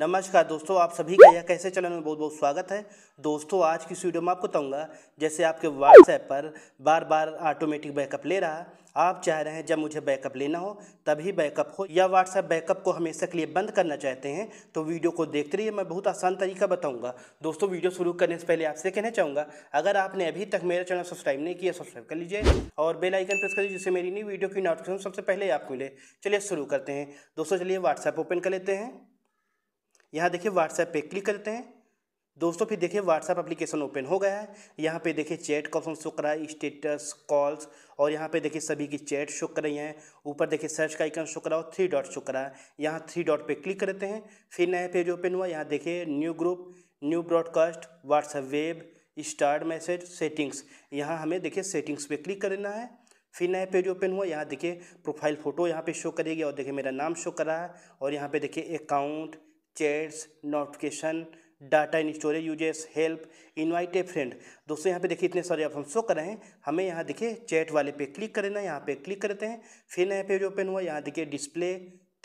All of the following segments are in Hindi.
नमस्कार दोस्तों आप सभी का यह कैसे चैनल में बहुत बहुत स्वागत है दोस्तों आज की वीडियो में आपको बताऊंगा जैसे आपके व्हाट्सएप पर बार बार ऑटोमेटिक बैकअप ले रहा आप चाह रहे हैं जब मुझे बैकअप लेना हो तभी बैकअप हो या व्हाट्सएप बैकअप को हमेशा के लिए बंद करना चाहते हैं तो वीडियो को देखते रहिए मैं बहुत आसान तरीका बताऊँगा दोस्तों वीडियो शुरू करने से पहले आपसे कहना चाहूँगा अगर आपने अभी तक मेरा चैनल सब्सक्राइब नहीं किया सब्सक्राइब कर लीजिए और बेलाइकन प्रेस कर लीजिए जिससे मेरी नई वीडियो की नोटिफिकेशन सबसे पहले आपको मिले चलिए शुरू करते हैं दोस्तों चलिए व्हाट्सएप ओपन कर लेते हैं यहाँ देखिए व्हाट्सएप पे क्लिक करते हैं दोस्तों फिर देखिए व्हाट्सएप एप्लीकेशन ओपन हो गया है यहाँ पे देखिए चैट का ऑप्शन शो कर रहा है स्टेटस कॉल्स और यहाँ पे देखिए सभी की चैट शो कर रही हैं ऊपर देखिए सर्च का आइकन शो कर रहा है थ्री डॉट शो कर रहा है यहाँ थ्री डॉट पे क्लिक करते हैं फिर नया पेज ओपन हुआ यहाँ देखिए new group new broadcast WhatsApp web start message settings यहाँ हमें देखिए सेटिंग्स पे क्लिक करना है फिर नया पेज ओपन हुआ यहाँ देखिए प्रोफाइल फ़ोटो यहाँ पे शो करेगी और देखिए मेरा नाम शो कर रहा है और यहाँ पे देखिए account chats notification data in storage usage help invite a friend दोस्तों यहाँ पे देखिए इतने सारे ऑप्शन शो कर रहे हैं हमें यहाँ देखिए चैट वाले पे क्लिक कर है यहाँ पे क्लिक करते हैं फिर नया पेज ओपन हुआ यहाँ देखिए display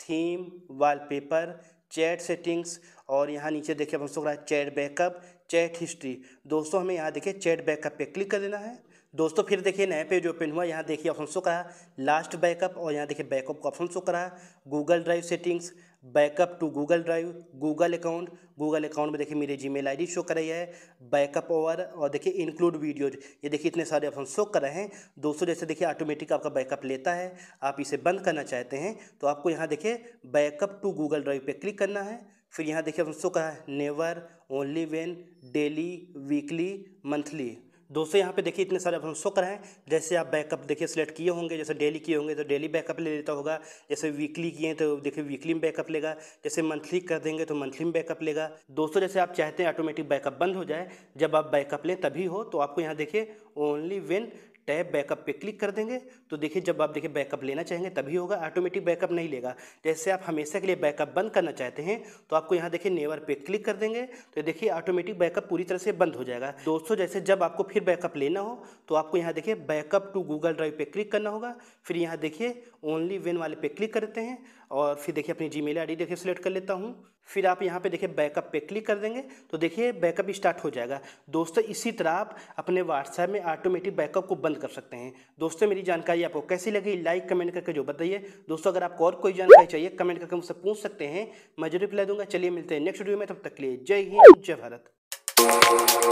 theme wallpaper chat settings और यहाँ नीचे देखिए ऑप्शन शो कर रहा है चैट बैकअप चैट हिस्ट्री दोस्तों हमें यहाँ देखिए चैट बैकअप पे क्लिक कर देना है दोस्तों फिर देखिए नया पेज ओपन हुआ यहाँ देखिए ऑप्शन शो करा लास्ट बैकअप और यहाँ देखिए बैकअप का ऑप्शन शो करा Google drive settings backup to Google drive Google account Google account में देखिए मेरी मेल आई शो कर रही है बैकअप ओवर और देखिए इंक्लूड वीडियोज ये देखिए इतने सारे ऑप्शन शो कर रहे हैं दोस्तों जैसे देखिए ऑटोमेटिक आपका बैकअप लेता है आप इसे बंद करना चाहते हैं तो आपको यहाँ देखिए बैकअप टू गूगल ड्राइव पर क्लिक करना है फिर यहाँ देखिए ऑप्शन शो रहा है never only when daily weekly monthly दोस्तों यहाँ पे देखिए इतने सारे ऑप्शन शो हैं जैसे आप बैकअप देखिए सेलेक्ट किए होंगे जैसे डेली किए होंगे तो डेली बैकअप ले लेता होगा जैसे वीकली किए तो देखिए वीकली में बैकअप लेगा जैसे मंथली कर देंगे तो मंथली में बैकअप लेगा दोस्तों जैसे आप चाहते हैं ऑटोमेटिक बैकअप बंद हो जाए जब आप बैकअप लें तभी हो तो आपको यहाँ देखिए ओनली वेन टैब बैकअप पे क्लिक कर देंगे तो देखिए जब आप देखिए बैकअप लेना चाहेंगे तभी होगा ऑटोमेटिक बैकअप नहीं लेगा जैसे तो आप हमेशा के लिए बैकअप बंद करना चाहते हैं तो आपको यहाँ देखिए नेवर पे क्लिक कर देंगे तो देखिए ऑटोमेटिक बैकअप पूरी तरह से बंद हो जाएगा दोस्तों जैसे जब आपको फिर बैकअप लेना हो तो आपको यहाँ देखिए बैकअप टू गूगल ड्राइव पर क्लिक करना होगा फिर यहाँ देखिए ओनली वेन वाले पे क्लिक करते हैं और फिर देखिए अपनी जी मेल देखिए सेलेक्ट कर लेता हूँ फिर आप यहाँ पे देखिए बैकअप पे क्लिक कर देंगे तो देखिए बैकअप स्टार्ट हो जाएगा दोस्तों इसी तरह आप अपने व्हाट्सएप में ऑटोमेटिक बैकअप को बंद कर सकते हैं दोस्तों मेरी जानकारी आपको कैसी लगी लाइक कमेंट करके जो बताइए दोस्तों अगर आपको और कोई जानकारी चाहिए कमेंट करके मुझसे पूछ सकते हैं मैं जरूर रिप्लाई दूंगा चलिए मिलते हैं नेक्स्ट वीडियो में तब तक लिए जय हिंद जय भारत